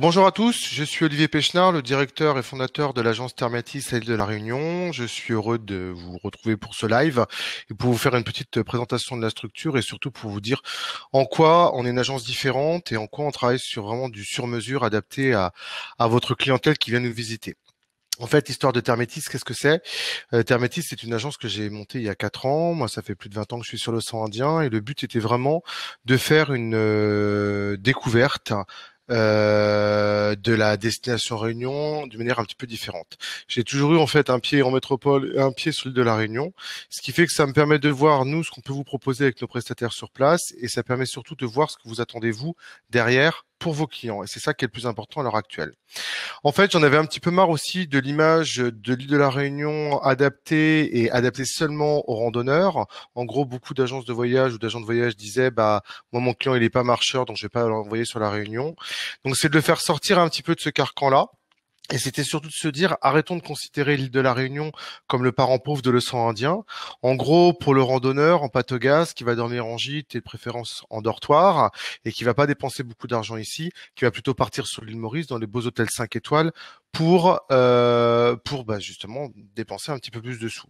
Bonjour à tous, je suis Olivier Péchenard, le directeur et fondateur de l'agence Thermatis l'île de La Réunion. Je suis heureux de vous retrouver pour ce live et pour vous faire une petite présentation de la structure et surtout pour vous dire en quoi on est une agence différente et en quoi on travaille sur vraiment du sur-mesure adapté à, à votre clientèle qui vient nous visiter. En fait, histoire de Thermétis, qu'est-ce que c'est euh, c'est une agence que j'ai montée il y a quatre ans. Moi, ça fait plus de 20 ans que je suis sur l'océan Indien et le but était vraiment de faire une euh, découverte euh, de la destination Réunion d'une manière un petit peu différente. J'ai toujours eu en fait un pied en métropole et un pied sur l'île de la Réunion, ce qui fait que ça me permet de voir nous ce qu'on peut vous proposer avec nos prestataires sur place et ça permet surtout de voir ce que vous attendez vous derrière pour vos clients. Et c'est ça qui est le plus important à l'heure actuelle. En fait, j'en avais un petit peu marre aussi de l'image de l'île de la Réunion adaptée et adaptée seulement aux randonneurs. En gros, beaucoup d'agences de voyage ou d'agents de voyage disaient, bah, moi, mon client, il n'est pas marcheur, donc je vais pas l'envoyer sur la Réunion. Donc, c'est de le faire sortir un petit peu de ce carcan-là. Et c'était surtout de se dire, arrêtons de considérer l'île de la Réunion comme le parent pauvre de l'océan Indien. En gros, pour le randonneur en patogas qui va dormir en gîte et de préférence en dortoir et qui va pas dépenser beaucoup d'argent ici, qui va plutôt partir sur l'île Maurice dans les beaux hôtels 5 étoiles pour euh, pour bah, justement dépenser un petit peu plus de sous.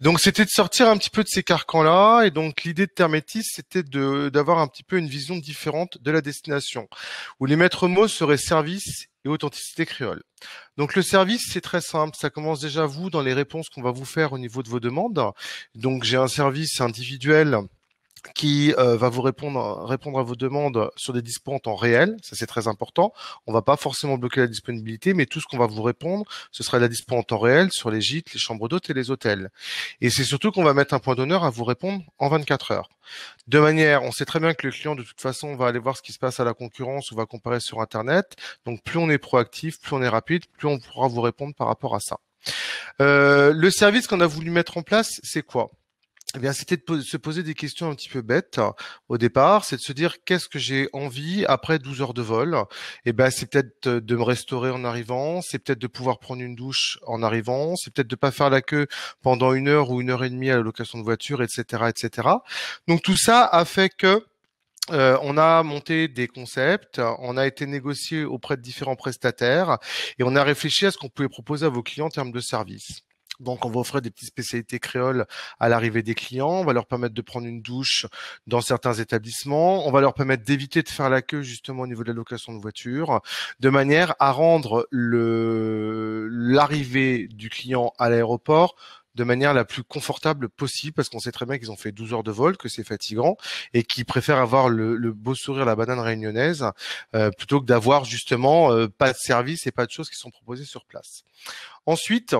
Donc c'était de sortir un petit peu de ces carcans-là et donc l'idée de Termétis c'était de d'avoir un petit peu une vision différente de la destination où les maîtres mots seraient service et authenticité créole. Donc le service, c'est très simple. Ça commence déjà vous dans les réponses qu'on va vous faire au niveau de vos demandes. Donc j'ai un service individuel qui euh, va vous répondre, répondre à vos demandes sur des dispos en temps réel, ça c'est très important. On va pas forcément bloquer la disponibilité, mais tout ce qu'on va vous répondre, ce sera la dispo en temps réel sur les gîtes, les chambres d'hôtes et les hôtels. Et c'est surtout qu'on va mettre un point d'honneur à vous répondre en 24 heures. De manière, on sait très bien que le client de toute façon va aller voir ce qui se passe à la concurrence ou va comparer sur Internet. Donc plus on est proactif, plus on est rapide, plus on pourra vous répondre par rapport à ça. Euh, le service qu'on a voulu mettre en place, c'est quoi eh c'était de se poser des questions un petit peu bêtes au départ, c'est de se dire qu'est-ce que j'ai envie après 12 heures de vol. Eh ben, c'est peut-être euh, de me restaurer en arrivant, c'est peut-être de pouvoir prendre une douche en arrivant, c'est peut-être de pas faire la queue pendant une heure ou une heure et demie à la location de voiture, etc., etc. Donc tout ça a fait que euh, on a monté des concepts, on a été négocié auprès de différents prestataires et on a réfléchi à ce qu'on pouvait proposer à vos clients en termes de services. Donc, on va offrir des petites spécialités créoles à l'arrivée des clients. On va leur permettre de prendre une douche dans certains établissements. On va leur permettre d'éviter de faire la queue justement au niveau de la location de voiture, de manière à rendre l'arrivée du client à l'aéroport de manière la plus confortable possible parce qu'on sait très bien qu'ils ont fait 12 heures de vol, que c'est fatigant et qu'ils préfèrent avoir le, beau sourire, la banane réunionnaise euh, plutôt que d'avoir justement euh, pas de service et pas de choses qui sont proposées sur place. Ensuite,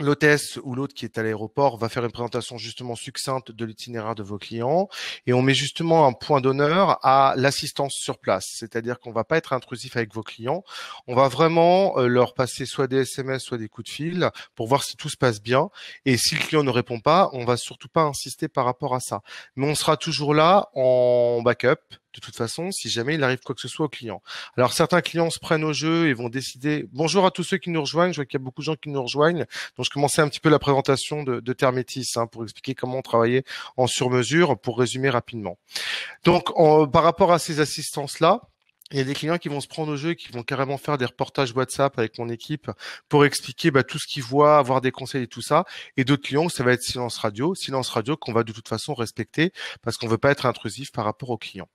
L'hôtesse ou l'autre qui est à l'aéroport va faire une présentation justement succincte de l'itinéraire de vos clients et on met justement un point d'honneur à l'assistance sur place, c'est-à-dire qu'on va pas être intrusif avec vos clients, on va vraiment euh, leur passer soit des SMS, soit des coups de fil pour voir si tout se passe bien et si le client ne répond pas, on va surtout pas insister par rapport à ça, mais on sera toujours là en backup de toute façon si jamais il arrive quoi que ce soit au client. Alors certains clients se prennent au jeu et vont décider. Bonjour à tous ceux qui nous rejoignent. Je vois qu'il y a beaucoup de gens qui nous rejoignent. Donc je commençais un petit peu la présentation de, de hein, pour expliquer comment on en sur mesure pour résumer rapidement. Donc par rapport à ces assistances là. Il y a des clients qui vont se prendre au jeu, qui vont carrément faire des reportages WhatsApp avec mon équipe pour expliquer bah, tout ce qu'ils voient, avoir des conseils et tout ça. Et d'autres clients, ça va être silence radio, silence radio qu'on va de toute façon respecter parce qu'on ne veut pas être intrusif par rapport aux clients.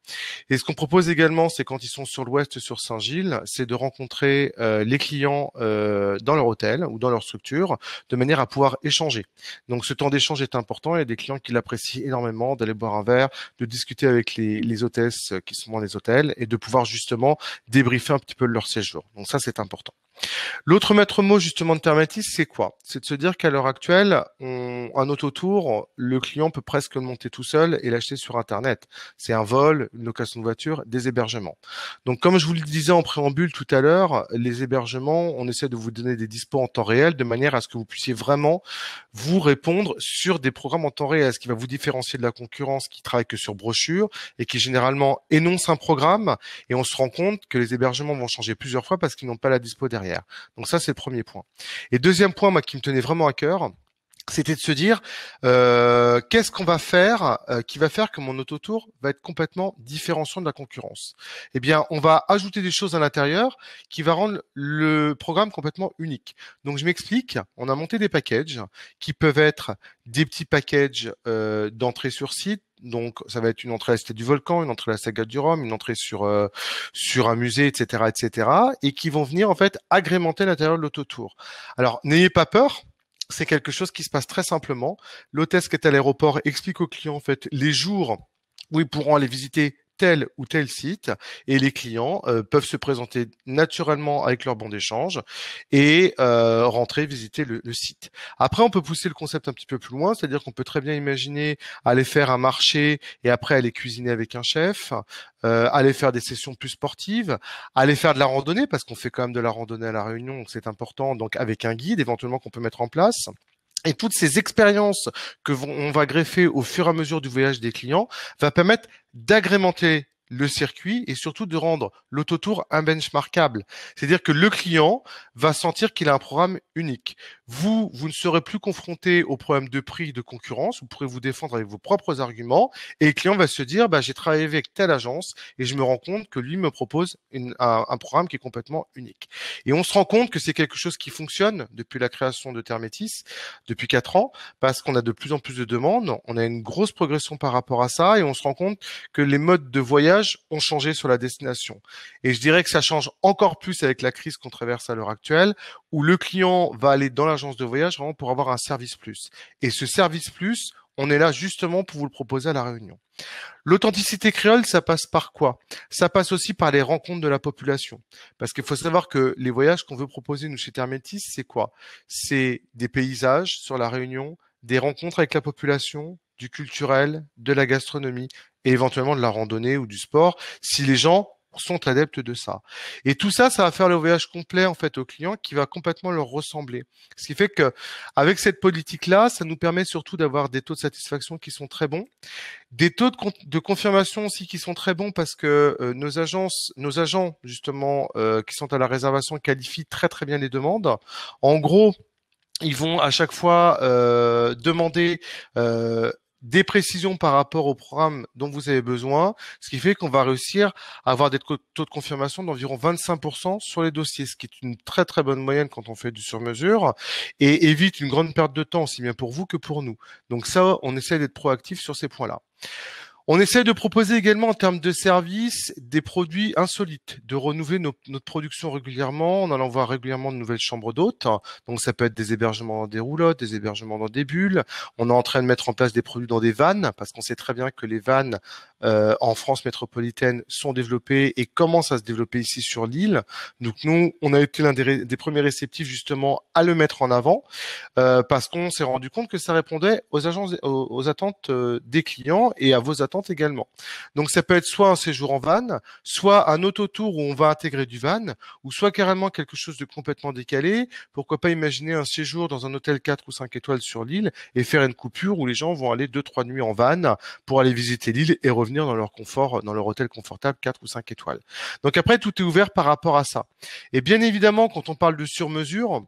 Et ce qu'on propose également, c'est quand ils sont sur l'ouest, sur Saint-Gilles, c'est de rencontrer euh, les clients euh, dans leur hôtel ou dans leur structure de manière à pouvoir échanger. Donc ce temps d'échange est important. Il y a des clients qui l'apprécient énormément d'aller boire un verre, de discuter avec les, les hôtesses qui sont dans les hôtels et de pouvoir justement débriefer un petit peu leur séjour. Donc ça, c'est important. L'autre maître mot justement de Thermatis, c'est quoi C'est de se dire qu'à l'heure actuelle, on, un tour le client peut presque monter tout seul et l'acheter sur Internet. C'est un vol, une location de voiture, des hébergements. Donc comme je vous le disais en préambule tout à l'heure, les hébergements, on essaie de vous donner des dispos en temps réel de manière à ce que vous puissiez vraiment vous répondre sur des programmes en temps réel, ce qui va vous différencier de la concurrence qui travaille que sur brochure et qui généralement énonce un programme et on se rend compte que les hébergements vont changer plusieurs fois parce qu'ils n'ont pas la dispo derrière. Donc ça, c'est le premier point. Et deuxième point, moi, qui me tenait vraiment à cœur, c'était de se dire euh, qu'est-ce qu'on va faire euh, qui va faire que mon autotour va être complètement différenciant de la concurrence. Eh bien, on va ajouter des choses à l'intérieur qui va rendre le programme complètement unique. Donc, je m'explique. On a monté des packages qui peuvent être des petits packages euh, d'entrée sur site, donc ça va être une entrée à la Cité du Volcan, une entrée à la Saga du Rhum, une entrée sur euh, sur un musée, etc., etc., et qui vont venir en fait agrémenter l'intérieur de l'autotour. Alors n'ayez pas peur. C'est quelque chose qui se passe très simplement. L'hôtesse qui est à l'aéroport explique aux clients en fait les jours où ils pourront aller visiter tel ou tel site et les clients euh, peuvent se présenter naturellement avec leur bon d'échange et euh, rentrer visiter le, site. Après, on peut pousser le concept un petit peu plus loin, c'est-à-dire qu'on peut très bien imaginer aller faire un marché et après aller cuisiner avec un chef, euh, aller faire des sessions plus sportives, aller faire de la randonnée parce qu'on fait quand même de la randonnée à la Réunion, c'est important, donc avec un guide éventuellement qu'on peut mettre en place. Et toutes ces expériences que on va greffer au fur et à mesure du voyage des clients va permettre d'agrémenter le circuit et surtout de rendre l'autotour un benchmarkable. C'est-à-dire que le client va sentir qu'il a un programme unique. Vous, vous ne serez plus confronté au problème de prix de concurrence. Vous pourrez vous défendre avec vos propres arguments et le client va se dire, bah, j'ai travaillé avec telle agence et je me rends compte que lui me propose un, programme qui est complètement unique. Et on se rend compte que c'est quelque chose qui fonctionne depuis la création de Thermétis depuis quatre ans, parce qu'on a de plus en plus de demandes. On a une grosse progression par rapport à ça et on se rend compte que les modes de voyage ont changé sur la destination. Et je dirais que ça change encore plus avec la crise qu'on traverse à l'heure actuelle, où le client va aller dans l'agence de voyage vraiment pour avoir un service plus. Et ce service plus, on est là justement pour vous le proposer à la réunion. L'authenticité créole, ça passe par quoi Ça passe aussi par les rencontres de la population. Parce qu'il faut savoir que les voyages qu'on veut proposer, nous, chez Termétis, c'est quoi C'est des paysages sur la Réunion, des rencontres avec la population, du culturel, de la gastronomie et éventuellement de la randonnée ou du sport si les gens sont adeptes de ça. Et tout ça, ça va faire le voyage complet en fait au client qui va complètement leur ressembler. Ce qui fait que avec cette politique-là, ça nous permet surtout d'avoir des taux de satisfaction qui sont très bons, des taux de, confirmation aussi qui sont très bons parce que euh, nos agences, nos agents justement euh, qui sont à la réservation qualifient très très bien les demandes. En gros, ils vont à chaque fois euh, demander des précisions par rapport au programme dont vous avez besoin, ce qui fait qu'on va réussir à avoir des taux de confirmation d'environ 25% sur les dossiers, ce qui est une très très bonne moyenne quand on fait du sur-mesure et évite une grande perte de temps, aussi bien pour vous que pour nous. Donc ça, on essaie d'être proactif sur ces points-là. On essaie de proposer également en termes de services des produits insolites, de renouveler notre production régulièrement en allant voir régulièrement de nouvelles chambres d'hôtes. Donc ça peut être des hébergements dans des roulottes, des hébergements dans des bulles. On est en train de mettre en place des produits dans des vannes parce qu'on sait très bien que les vannes euh, en France métropolitaine sont développées et commencent à se développer ici sur l'île. Donc nous, on a été l'un des, premiers réceptifs justement à le mettre en avant euh, parce qu'on s'est rendu compte que ça répondait aux, agences, aux, attentes euh, des clients et à vos attentes également. Donc ça peut être soit un séjour en van, soit un autotour où on va intégrer du van, ou soit carrément quelque chose de complètement décalé. Pourquoi pas imaginer un séjour dans un hôtel 4 ou 5 étoiles sur l'île et faire une coupure où les gens vont aller 2-3 nuits en van pour aller visiter l'île et revenir dans leur confort, dans leur hôtel confortable 4 ou 5 étoiles. Donc après, tout est ouvert par rapport à ça. Et bien évidemment, quand on parle de sur-mesure,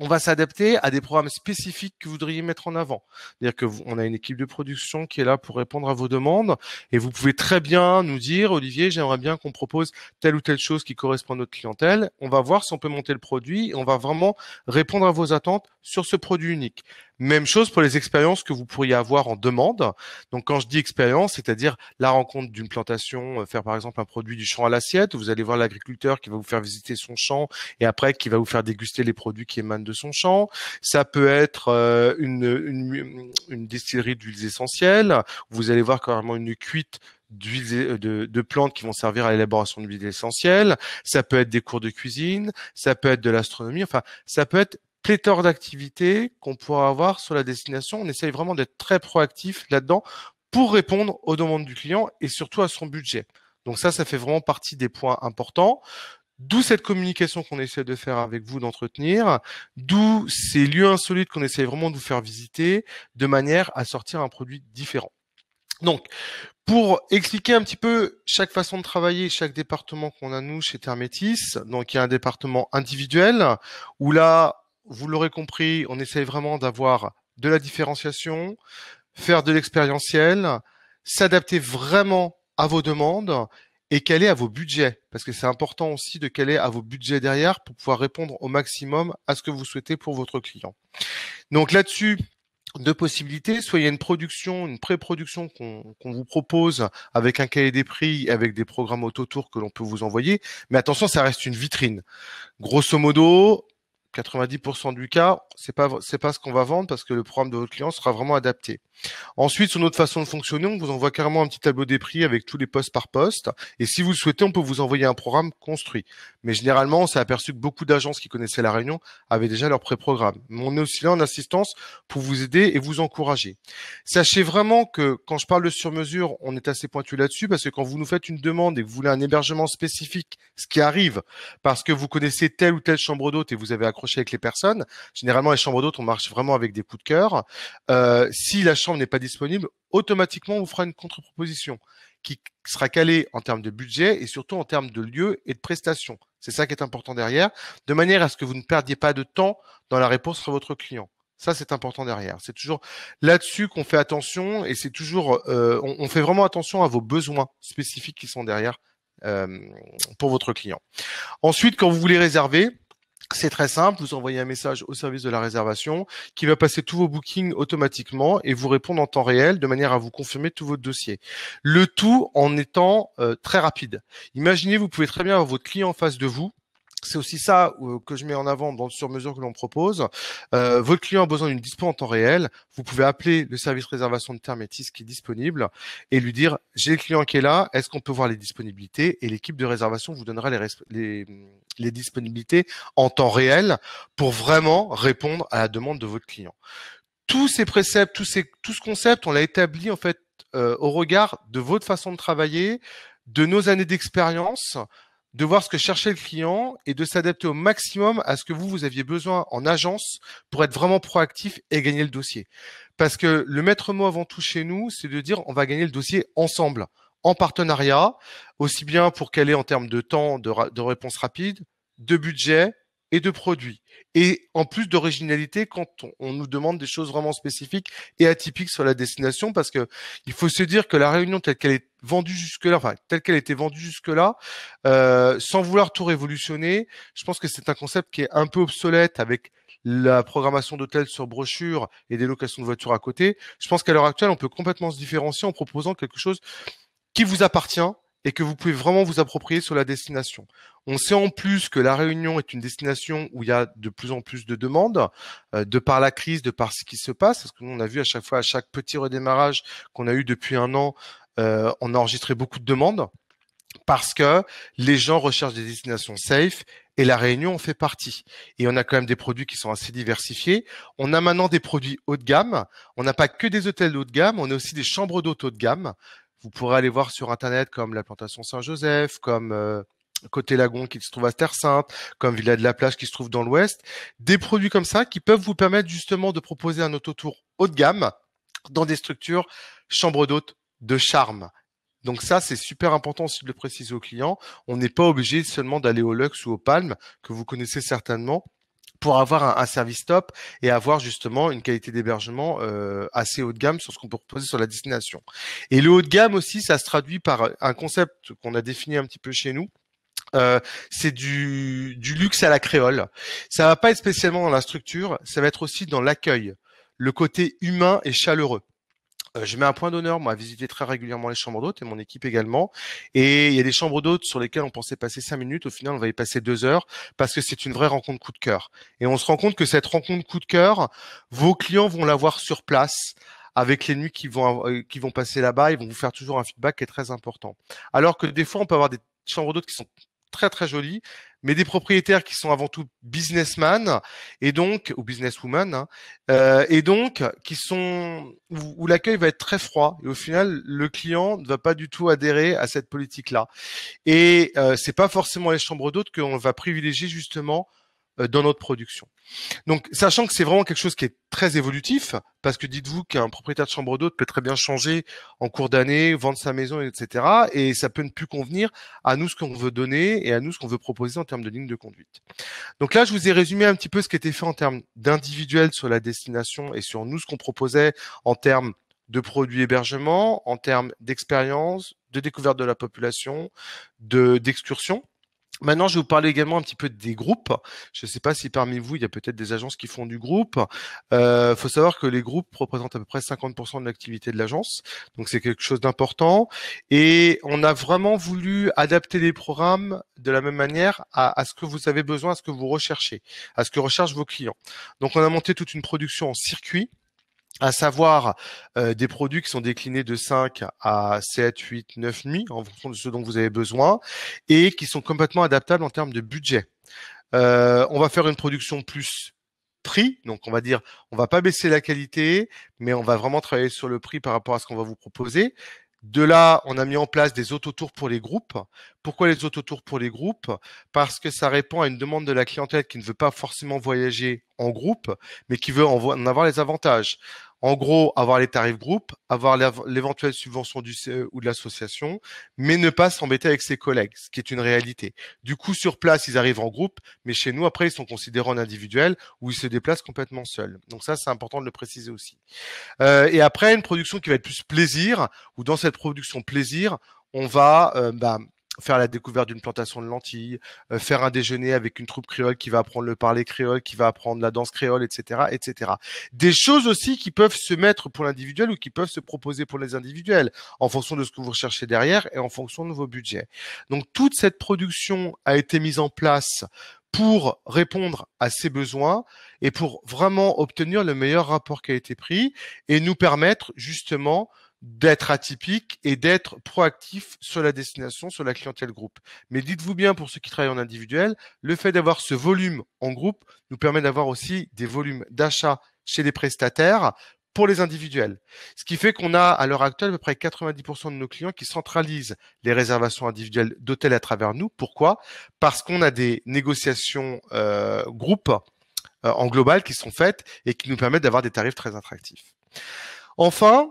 on va s'adapter à des programmes spécifiques que vous voudriez mettre en avant. C'est-à-dire que on a une équipe de production qui est là pour répondre à vos demandes et vous pouvez très bien nous dire, Olivier, j'aimerais bien qu'on propose telle ou telle chose qui correspond à notre clientèle. On va voir si on peut monter le produit et on va vraiment répondre à vos attentes sur ce produit unique. Même chose pour les expériences que vous pourriez avoir en demande. Donc quand je dis expérience, c'est-à-dire la rencontre d'une plantation, euh, faire par exemple un produit du champ à l'assiette, vous allez voir l'agriculteur qui va vous faire visiter son champ et après qui va vous faire déguster les produits qui émanent de son champ. Ça peut être euh, une, une, distillerie d'huiles essentielles, vous allez voir carrément une cuite d'huiles euh, de, de, plantes qui vont servir à l'élaboration d'huiles essentielles. Ça peut être des cours de cuisine, ça peut être de l'astronomie. Enfin, ça peut être pléthore d'activités qu'on pourra avoir sur la destination. On essaye vraiment d'être très proactif là-dedans pour répondre aux demandes du client et surtout à son budget. Donc ça, ça fait vraiment partie des points importants. D'où cette communication qu'on essaie de faire avec vous, d'entretenir, d'où ces lieux insolites qu'on essaie vraiment de vous faire visiter, de manière à sortir un produit différent. Donc, pour expliquer un petit peu chaque façon de travailler, chaque département qu'on a nous chez Termetis, donc il y a un département individuel où là vous l'aurez compris, on essaye vraiment d'avoir de la différenciation, faire de l'expérientiel, s'adapter vraiment à vos demandes et caler à vos budgets, parce que c'est important aussi de caler à vos budgets derrière pour pouvoir répondre au maximum à ce que vous souhaitez pour votre client. Donc là-dessus, deux possibilités. Soit il y a une production, une pré-production qu'on vous propose avec un cahier des prix, avec des programmes autour que l'on peut vous envoyer. Mais attention, ça reste une vitrine. Grosso modo, 90% du cas, c'est pas c'est pas ce qu'on va vendre parce que le programme de votre client sera vraiment adapté. Ensuite, sur notre façon de fonctionner, on vous envoie carrément un petit tableau des prix avec tous les postes par poste. Et si vous le souhaitez, on peut vous envoyer un programme construit. Mais généralement, on s'est aperçu que beaucoup d'agences qui connaissaient la Réunion avaient déjà leur pré-programme. Mais on est aussi là en assistance pour vous aider et vous encourager. Sachez vraiment que quand je parle de sur-mesure, on est assez pointu là-dessus parce que quand vous nous faites une demande et que vous voulez un hébergement spécifique, ce qui arrive parce que vous connaissez telle ou telle chambre d'hôtes et vous avez accroché avec les personnes. Généralement, les chambres d'hôtes, on marche vraiment avec des coups de cœur. Euh, si la chambre n'est pas disponible, automatiquement, on vous fera une contre-proposition qui sera calée en termes de budget et surtout en termes de lieu et de prestations. C'est ça qui est important derrière, de manière à ce que vous ne perdiez pas de temps dans la réponse à votre client. Ça, c'est important derrière. C'est toujours là-dessus qu'on fait attention et c'est toujours, euh, on, fait vraiment attention à vos besoins spécifiques qui sont derrière euh, pour votre client. Ensuite, quand vous voulez réserver, c'est très simple, vous envoyez un message au service de la réservation qui va passer tous vos bookings automatiquement et vous répondre en temps réel de manière à vous confirmer tous vos dossiers. Le tout en étant euh, très rapide. Imaginez, vous pouvez très bien avoir votre client en face de vous c'est aussi ça euh, que je mets en avant dans le sur-mesure que l'on propose. Euh, votre client a besoin d'une dispo en temps réel. Vous pouvez appeler le service réservation de Thermetis qui est disponible et lui dire j'ai le client qui est là. Est-ce qu'on peut voir les disponibilités Et l'équipe de réservation vous donnera les, disponibilités en temps réel pour vraiment répondre à la demande de votre client. Tous ces préceptes, tous ces, tout ce concept, on l'a établi en fait euh, au regard de votre façon de travailler, de nos années d'expérience de voir ce que cherchait le client et de s'adapter au maximum à ce que vous, vous aviez besoin en agence pour être vraiment proactif et gagner le dossier. Parce que le maître mot avant tout chez nous, c'est de dire on va gagner le dossier ensemble, en partenariat, aussi bien pour qu'elle ait en termes de temps de, de réponse rapide, de budget, et de produits. Et en plus d'originalité, quand on, nous demande des choses vraiment spécifiques et atypiques sur la destination, parce que il faut se dire que la Réunion telle qu'elle est vendue jusque-là, enfin telle qu'elle était vendue jusque-là, euh, sans vouloir tout révolutionner, je pense que c'est un concept qui est un peu obsolète avec la programmation d'hôtels sur brochure et des locations de voitures à côté. Je pense qu'à l'heure actuelle, on peut complètement se différencier en proposant quelque chose qui vous appartient, et que vous pouvez vraiment vous approprier sur la destination. On sait en plus que la Réunion est une destination où il y a de plus en plus de demandes, euh, de par la crise, de par ce qui se passe, parce que nous, on a vu à chaque fois, à chaque petit redémarrage qu'on a eu depuis un an, euh, on a enregistré beaucoup de demandes, parce que les gens recherchent des destinations safe, et la Réunion en fait partie. Et on a quand même des produits qui sont assez diversifiés. On a maintenant des produits haut de gamme. On n'a pas que des hôtels haut de gamme, on a aussi des chambres d'hôtes haut de gamme vous pourrez aller voir sur Internet comme la plantation Saint-Joseph, comme euh, Côté Lagon qui se trouve à Terre Sainte, comme Villa de la Plage qui se trouve dans l'Ouest. Des produits comme ça qui peuvent vous permettre justement de proposer un autotour haut de gamme dans des structures chambres d'hôtes de charme. Donc ça, c'est super important aussi de le préciser aux clients. On n'est pas obligé seulement d'aller au Luxe ou au Palme, que vous connaissez certainement pour avoir un, service top et avoir justement une qualité d'hébergement euh, assez haut de gamme sur ce qu'on peut proposer sur la destination. Et le haut de gamme aussi, ça se traduit par euh, un concept qu'on a défini un petit peu chez nous. Euh, c'est du, du luxe à la créole. Ça va pas être spécialement dans la structure, ça va être aussi dans l'accueil, le côté humain et chaleureux. Euh, je mets un point d'honneur, moi, à visiter très régulièrement les chambres d'hôtes et mon équipe également. Et il y a des chambres d'hôtes sur lesquelles on pensait passer cinq minutes. Au final, on va y passer deux heures parce que c'est une vraie rencontre coup de cœur. Et on se rend compte que cette rencontre coup de cœur, vos clients vont la voir sur place avec les nuits qui vont, euh, qui vont passer là-bas. Ils vont vous faire toujours un feedback qui est très important. Alors que des fois, on peut avoir des chambres d'hôtes qui sont très très jolies, mais des propriétaires qui sont avant tout businessmen et donc ou businesswomen hein, euh, et donc qui sont où, l'accueil va être très froid et au final le client ne va pas du tout adhérer à cette politique là et euh, c'est pas forcément les chambres d'hôtes qu'on va privilégier justement euh, dans notre production. Donc, sachant que c'est vraiment quelque chose qui est très évolutif, parce que dites-vous qu'un propriétaire de chambre d'hôte peut très bien changer en cours d'année, vendre sa maison, etc. Et ça peut ne plus convenir à nous ce qu'on veut donner et à nous ce qu'on veut proposer en termes de ligne de conduite. Donc là, je vous ai résumé un petit peu ce qui était fait en termes d'individuel sur la destination et sur nous ce qu'on proposait en termes de produits hébergement, en termes d'expérience, de découverte de la population, de d'excursion. Maintenant, je vais vous parler également un petit peu des groupes. Je ne sais pas si parmi vous, il y a peut-être des agences qui font du groupe. Il euh, faut savoir que les groupes représentent à peu près 50% de l'activité de l'agence. Donc, c'est quelque chose d'important. Et on a vraiment voulu adapter les programmes de la même manière à, ce que vous avez besoin, à ce que vous recherchez, à ce que recherchent vos clients. Donc, on a monté toute une production en circuit à savoir euh, des produits qui sont déclinés de 5 à 7, 8, 9 nuits, en fonction de ce dont vous avez besoin, et qui sont complètement adaptables en termes de budget. Euh, on va faire une production plus prix, donc on va dire, on va pas baisser la qualité, mais on va vraiment travailler sur le prix par rapport à ce qu'on va vous proposer. De là, on a mis en place des autotours pour les groupes. Pourquoi les autotours pour les groupes Parce que ça répond à une demande de la clientèle qui ne veut pas forcément voyager en groupe, mais qui veut en avoir les avantages. En gros, avoir les tarifs groupes, avoir l'éventuelle subvention du CE ou de l'association, mais ne pas s'embêter avec ses collègues, ce qui est une réalité. Du coup, sur place, ils arrivent en groupe, mais chez nous, après, ils sont considérés en individuel ou ils se déplacent complètement seuls. Donc ça, c'est important de le préciser aussi. Euh, et après, une production qui va être plus plaisir, ou dans cette production plaisir, on va euh, bah, faire la découverte d'une plantation de lentilles, euh, faire un déjeuner avec une troupe créole qui va apprendre le parler créole, qui va apprendre la danse créole, etc., etc. Des choses aussi qui peuvent se mettre pour l'individuel ou qui peuvent se proposer pour les individuels en fonction de ce que vous recherchez derrière et en fonction de vos budgets. Donc toute cette production a été mise en place pour répondre à ces besoins et pour vraiment obtenir le meilleur rapport qui a été pris et nous permettre justement d'être atypique et d'être proactif sur la destination, sur la clientèle groupe. Mais dites-vous bien, pour ceux qui travaillent en individuel, le fait d'avoir ce volume en groupe nous permet d'avoir aussi des volumes d'achat chez les prestataires pour les individuels. Ce qui fait qu'on a à l'heure actuelle à peu près 90% de nos clients qui centralisent les réservations individuelles d'hôtels à travers nous. Pourquoi Parce qu'on a des négociations euh, groupes euh, en global qui sont faites et qui nous permettent d'avoir des tarifs très attractifs. Enfin,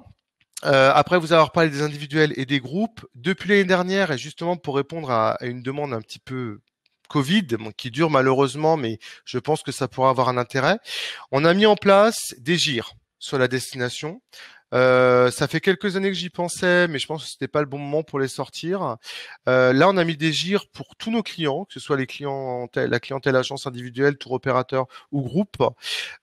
euh, après vous avoir parlé des individuels et des groupes, depuis l'année dernière, et justement pour répondre à, une demande un petit peu Covid, qui dure malheureusement, mais je pense que ça pourra avoir un intérêt, on a mis en place des gires sur la destination. Euh, ça fait quelques années que j'y pensais, mais je pense que c'était pas le bon moment pour les sortir. Euh, là, on a mis des gires pour tous nos clients, que ce soit les clients la clientèle agence individuelle, tour opérateur ou groupe,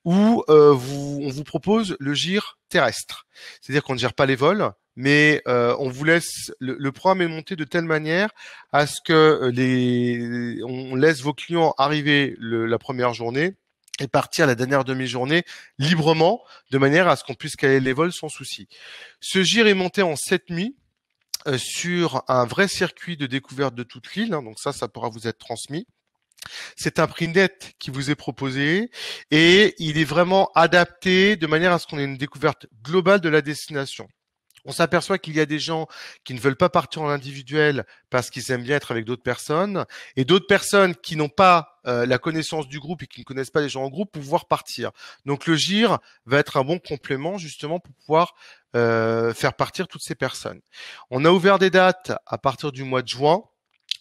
où euh, on vous propose le gire terrestre. C'est-à-dire qu'on ne gère pas les vols, mais on vous laisse le, programme est monté de telle manière à ce que les on laisse vos clients arriver la première journée et partir la dernière demi-journée librement, de manière à ce qu'on puisse caler les vols sans souci. Ce gir est monté en sept nuits euh, sur un vrai circuit de découverte de toute l'île, hein, donc ça, ça pourra vous être transmis. C'est un prix net qui vous est proposé et il est vraiment adapté de manière à ce qu'on ait une découverte globale de la destination on s'aperçoit qu'il y a des gens qui ne veulent pas partir en individuel parce qu'ils aiment bien être avec d'autres personnes, et d'autres personnes qui n'ont pas euh, la connaissance du groupe et qui ne connaissent pas les gens en groupe pour pouvoir partir. Donc le GIR va être un bon complément justement pour pouvoir euh, faire partir toutes ces personnes. On a ouvert des dates à partir du mois de juin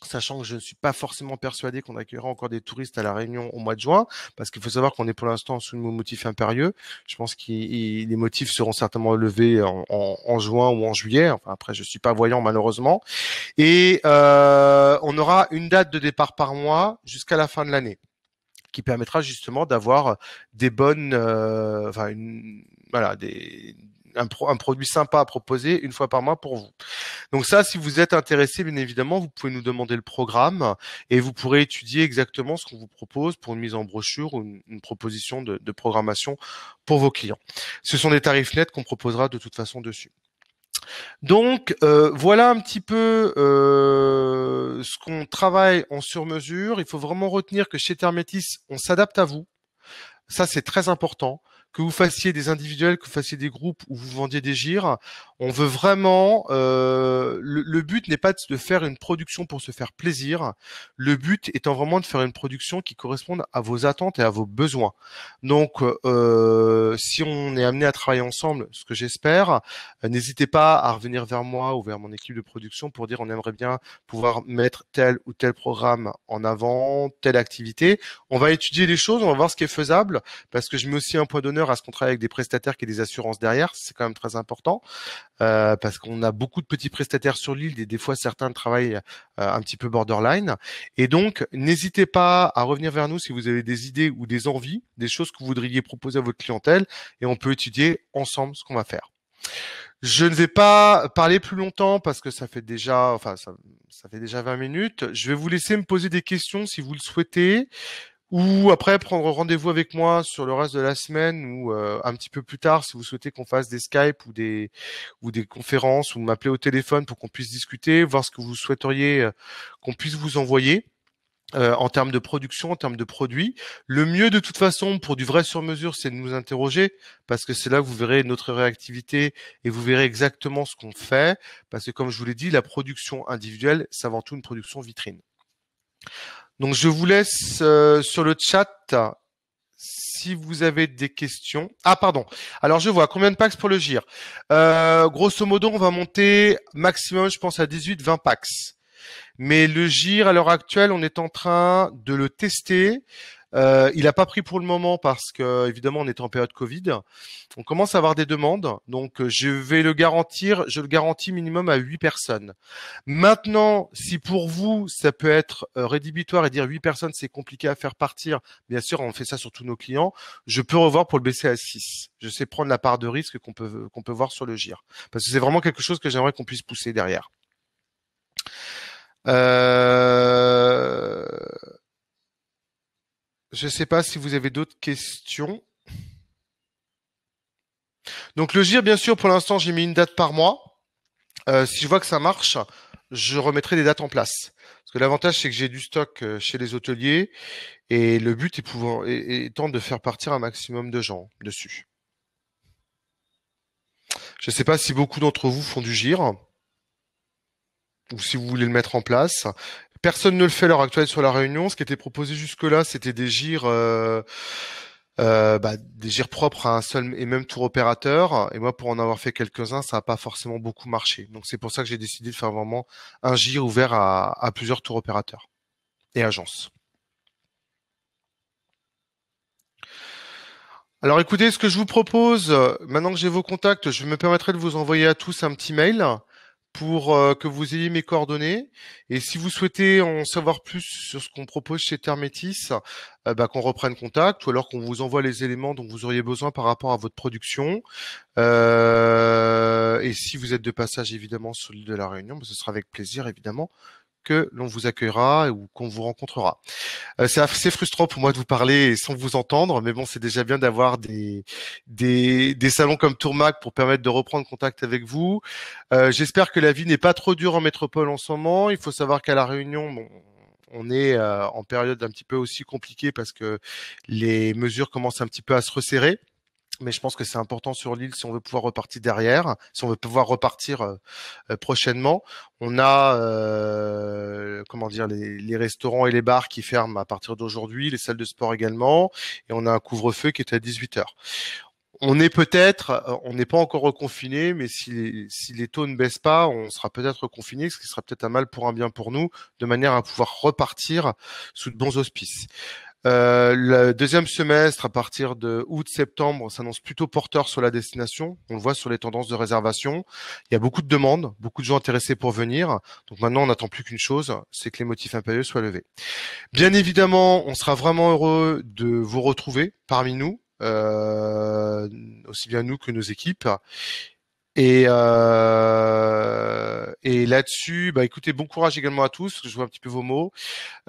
sachant que je ne suis pas forcément persuadé qu'on accueillera encore des touristes à la Réunion au mois de juin, parce qu'il faut savoir qu'on est pour l'instant sous le motif impérieux. Je pense que les motifs seront certainement levés en, juin ou en juillet. Enfin, après, je suis pas voyant malheureusement. Et euh, on aura une date de départ par mois jusqu'à la fin de l'année qui permettra justement d'avoir des bonnes, euh, enfin voilà, des, un, produit sympa à proposer une fois par mois pour vous. Donc ça, si vous êtes intéressé, bien évidemment, vous pouvez nous demander le programme et vous pourrez étudier exactement ce qu'on vous propose pour une mise en brochure ou une, proposition de, programmation pour vos clients. Ce sont des tarifs nets qu'on proposera de toute façon dessus. Donc euh, voilà un petit peu euh, ce qu'on travaille en sur-mesure. Il faut vraiment retenir que chez Thermétis, on s'adapte à vous. Ça, c'est très important que vous fassiez des individuels, que vous fassiez des groupes ou vous vendiez des gires, on veut vraiment. Euh, le, but n'est pas de faire une production pour se faire plaisir. Le but étant vraiment de faire une production qui corresponde à vos attentes et à vos besoins. Donc, euh, si on est amené à travailler ensemble, ce que j'espère, euh, n'hésitez pas à revenir vers moi ou vers mon équipe de production pour dire on aimerait bien pouvoir mettre tel ou tel programme en avant, telle activité. On va étudier les choses, on va voir ce qui est faisable parce que je mets aussi un point d'honneur à ce qu'on travaille avec des prestataires qui aient des assurances derrière, c'est quand même très important euh, parce qu'on a beaucoup de petits prestataires sur l'île et des fois certains travaillent euh, un petit peu borderline. Et donc, n'hésitez pas à revenir vers nous si vous avez des idées ou des envies, des choses que vous voudriez proposer à votre clientèle et on peut étudier ensemble ce qu'on va faire. Je ne vais pas parler plus longtemps parce que ça fait déjà, enfin, ça, ça fait déjà 20 minutes. Je vais vous laisser me poser des questions si vous le souhaitez ou après prendre rendez-vous avec moi sur le reste de la semaine ou euh, un petit peu plus tard si vous souhaitez qu'on fasse des Skype ou des ou des conférences ou m'appeler au téléphone pour qu'on puisse discuter, voir ce que vous souhaiteriez euh, qu'on puisse vous envoyer. Euh, en termes de production, en termes de produits. Le mieux de toute façon pour du vrai sur-mesure, c'est de nous interroger, parce que c'est là que vous verrez notre réactivité et vous verrez exactement ce qu'on fait, parce que comme je vous l'ai dit, la production individuelle, c'est avant tout une production vitrine. Donc je vous laisse euh, sur le chat si vous avez des questions. Ah pardon. Alors je vois combien de packs pour le GIR. Euh, grosso modo, on va monter maximum, je pense, à 18-20 packs. Mais le GIR, à l'heure actuelle, on est en train de le tester. Euh, il n'a pas pris pour le moment parce que évidemment on est en période Covid. On commence à avoir des demandes, donc euh, je vais le garantir, je le garantis minimum à 8 personnes. Maintenant, si pour vous ça peut être euh, rédhibitoire et dire 8 personnes c'est compliqué à faire partir, bien sûr on fait ça sur tous nos clients, je peux revoir pour le baisser à 6. Je sais prendre la part de risque qu'on peut qu'on peut voir sur le GIR parce que c'est vraiment quelque chose que j'aimerais qu'on puisse pousser derrière. Euh je ne sais pas si vous avez d'autres questions. Donc le GIR, bien sûr, pour l'instant, j'ai mis une date par mois. Euh, si je vois que ça marche, je remettrai des dates en place. Parce que l'avantage, c'est que j'ai du stock euh, chez les hôteliers et le but est étant de faire partir un maximum de gens dessus. Je ne sais pas si beaucoup d'entre vous font du GIR ou si vous voulez le mettre en place personne ne le fait à l'heure actuelle sur la Réunion. Ce qui était proposé jusque-là, c'était des gires. Euh, euh, bah, des propres à un seul et même tour opérateur. Et moi, pour en avoir fait quelques-uns, ça n'a pas forcément beaucoup marché. Donc c'est pour ça que j'ai décidé de faire vraiment un gire ouvert à, à plusieurs tours opérateurs et agences. Alors écoutez, ce que je vous propose, euh, maintenant que j'ai vos contacts, je me permettrai de vous envoyer à tous un petit mail pour euh, que vous ayez mes coordonnées. Et si vous souhaitez en savoir plus sur ce qu'on propose chez Thermétis, euh, bah, qu'on reprenne contact ou alors qu'on vous envoie les éléments dont vous auriez besoin par rapport à votre production. Euh, et si vous êtes de passage évidemment sur l'île de la Réunion, bah, ce sera avec plaisir évidemment que l'on vous accueillera ou qu'on vous rencontrera. Euh, c'est assez frustrant pour moi de vous parler sans vous entendre, mais bon, c'est déjà bien d'avoir des, des, salons comme Tourmac pour permettre de reprendre contact avec vous. Euh, j'espère que la vie n'est pas trop dure en métropole en ce moment. Il faut savoir qu'à La Réunion, bon, on est euh, en période un petit peu aussi compliquée parce que les mesures commencent un petit peu à se resserrer mais je pense que c'est important sur l'île si on veut pouvoir repartir derrière, si on veut pouvoir repartir euh, euh, prochainement. On a euh, comment dire les, restaurants et les bars qui ferment à partir d'aujourd'hui, les salles de sport également, et on a un couvre-feu qui est à 18 h On est peut-être, on n'est pas encore reconfiné, mais si, si les taux ne baissent pas, on sera peut-être reconfiné, ce qui sera peut-être un mal pour un bien pour nous, de manière à pouvoir repartir sous de bons auspices. Euh, le deuxième semestre, à partir de août-septembre, s'annonce plutôt porteur sur la destination. On le voit sur les tendances de réservation. Il y a beaucoup de demandes, beaucoup de gens intéressés pour venir. Donc maintenant, on n'attend plus qu'une chose, c'est que les motifs impérieux soient levés. Bien évidemment, on sera vraiment heureux de vous retrouver parmi nous. Euh, aussi bien nous que nos équipes et, euh, et là-dessus, bah écoutez, bon courage également à tous. Je vois un petit peu vos mots.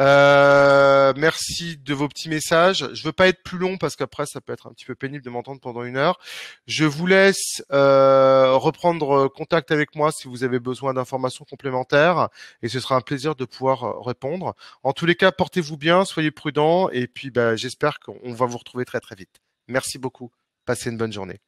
Euh, merci de vos petits messages. Je veux pas être plus long parce qu'après ça peut être un petit peu pénible de m'entendre pendant une heure. Je vous laisse euh, reprendre contact avec moi si vous avez besoin d'informations complémentaires et ce sera un plaisir de pouvoir répondre. En tous les cas, portez-vous bien, soyez prudents et puis bah, j'espère qu'on va vous retrouver très très vite. Merci beaucoup. Passez une bonne journée.